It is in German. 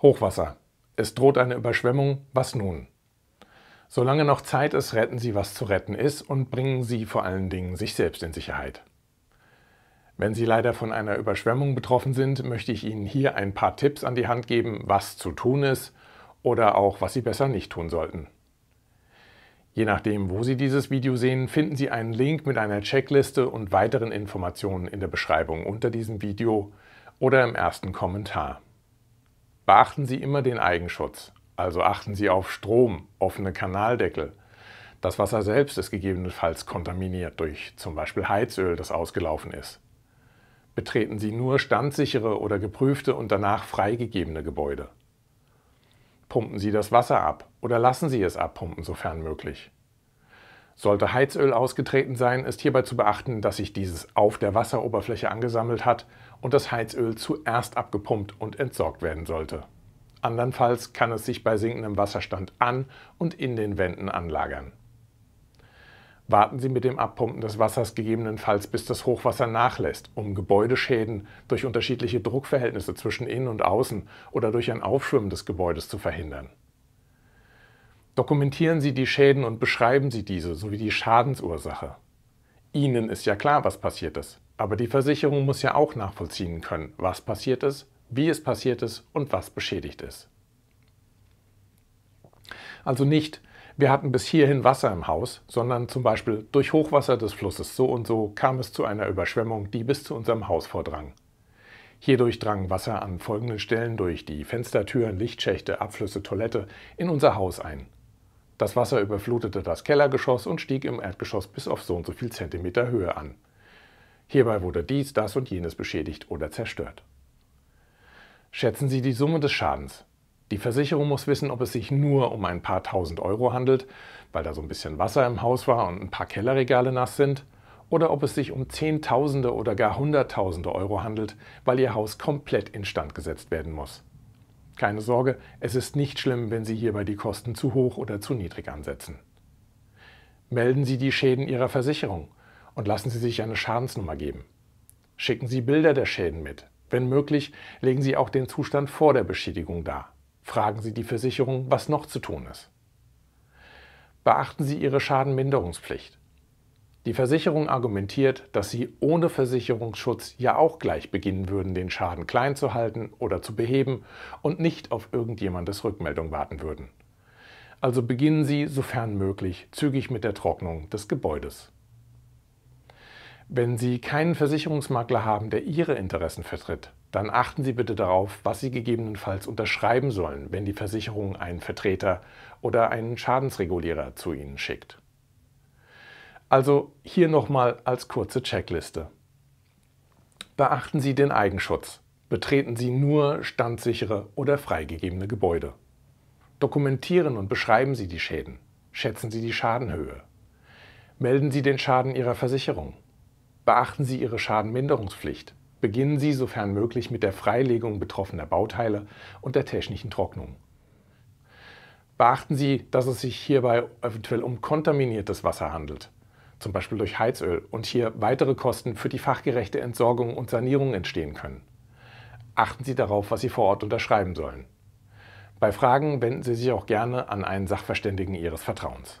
Hochwasser. Es droht eine Überschwemmung. Was nun? Solange noch Zeit ist, retten Sie, was zu retten ist und bringen Sie vor allen Dingen sich selbst in Sicherheit. Wenn Sie leider von einer Überschwemmung betroffen sind, möchte ich Ihnen hier ein paar Tipps an die Hand geben, was zu tun ist oder auch was Sie besser nicht tun sollten. Je nachdem, wo Sie dieses Video sehen, finden Sie einen Link mit einer Checkliste und weiteren Informationen in der Beschreibung unter diesem Video oder im ersten Kommentar. Beachten Sie immer den Eigenschutz, also achten Sie auf Strom, offene Kanaldeckel. Das Wasser selbst ist gegebenenfalls kontaminiert durch zum Beispiel Heizöl, das ausgelaufen ist. Betreten Sie nur standsichere oder geprüfte und danach freigegebene Gebäude. Pumpen Sie das Wasser ab oder lassen Sie es abpumpen, sofern möglich. Sollte Heizöl ausgetreten sein, ist hierbei zu beachten, dass sich dieses auf der Wasseroberfläche angesammelt hat und das Heizöl zuerst abgepumpt und entsorgt werden sollte. Andernfalls kann es sich bei sinkendem Wasserstand an und in den Wänden anlagern. Warten Sie mit dem Abpumpen des Wassers gegebenenfalls, bis das Hochwasser nachlässt, um Gebäudeschäden durch unterschiedliche Druckverhältnisse zwischen innen und außen oder durch ein Aufschwimmen des Gebäudes zu verhindern. Dokumentieren Sie die Schäden und beschreiben Sie diese sowie die Schadensursache. Ihnen ist ja klar, was passiert ist. Aber die Versicherung muss ja auch nachvollziehen können, was passiert ist, wie es passiert ist und was beschädigt ist. Also nicht, wir hatten bis hierhin Wasser im Haus, sondern zum Beispiel durch Hochwasser des Flusses so und so kam es zu einer Überschwemmung, die bis zu unserem Haus vordrang. Hierdurch drang Wasser an folgenden Stellen durch die Fenstertüren, Lichtschächte, Abflüsse, Toilette in unser Haus ein. Das Wasser überflutete das Kellergeschoss und stieg im Erdgeschoss bis auf so und so viel Zentimeter Höhe an. Hierbei wurde dies, das und jenes beschädigt oder zerstört. Schätzen Sie die Summe des Schadens. Die Versicherung muss wissen, ob es sich nur um ein paar tausend Euro handelt, weil da so ein bisschen Wasser im Haus war und ein paar Kellerregale nass sind, oder ob es sich um Zehntausende oder gar Hunderttausende Euro handelt, weil Ihr Haus komplett instand gesetzt werden muss. Keine Sorge, es ist nicht schlimm, wenn Sie hierbei die Kosten zu hoch oder zu niedrig ansetzen. Melden Sie die Schäden Ihrer Versicherung und lassen Sie sich eine Schadensnummer geben. Schicken Sie Bilder der Schäden mit. Wenn möglich, legen Sie auch den Zustand vor der Beschädigung dar. Fragen Sie die Versicherung, was noch zu tun ist. Beachten Sie Ihre Schadenminderungspflicht. Die Versicherung argumentiert, dass sie ohne Versicherungsschutz ja auch gleich beginnen würden, den Schaden klein zu halten oder zu beheben und nicht auf irgendjemandes Rückmeldung warten würden. Also beginnen Sie, sofern möglich, zügig mit der Trocknung des Gebäudes. Wenn Sie keinen Versicherungsmakler haben, der Ihre Interessen vertritt, dann achten Sie bitte darauf, was Sie gegebenenfalls unterschreiben sollen, wenn die Versicherung einen Vertreter oder einen Schadensregulierer zu Ihnen schickt. Also hier nochmal als kurze Checkliste. Beachten Sie den Eigenschutz. Betreten Sie nur standsichere oder freigegebene Gebäude. Dokumentieren und beschreiben Sie die Schäden. Schätzen Sie die Schadenhöhe. Melden Sie den Schaden Ihrer Versicherung. Beachten Sie Ihre Schadenminderungspflicht. Beginnen Sie, sofern möglich, mit der Freilegung betroffener Bauteile und der technischen Trocknung. Beachten Sie, dass es sich hierbei eventuell um kontaminiertes Wasser handelt zum Beispiel durch Heizöl, und hier weitere Kosten für die fachgerechte Entsorgung und Sanierung entstehen können. Achten Sie darauf, was Sie vor Ort unterschreiben sollen. Bei Fragen wenden Sie sich auch gerne an einen Sachverständigen Ihres Vertrauens.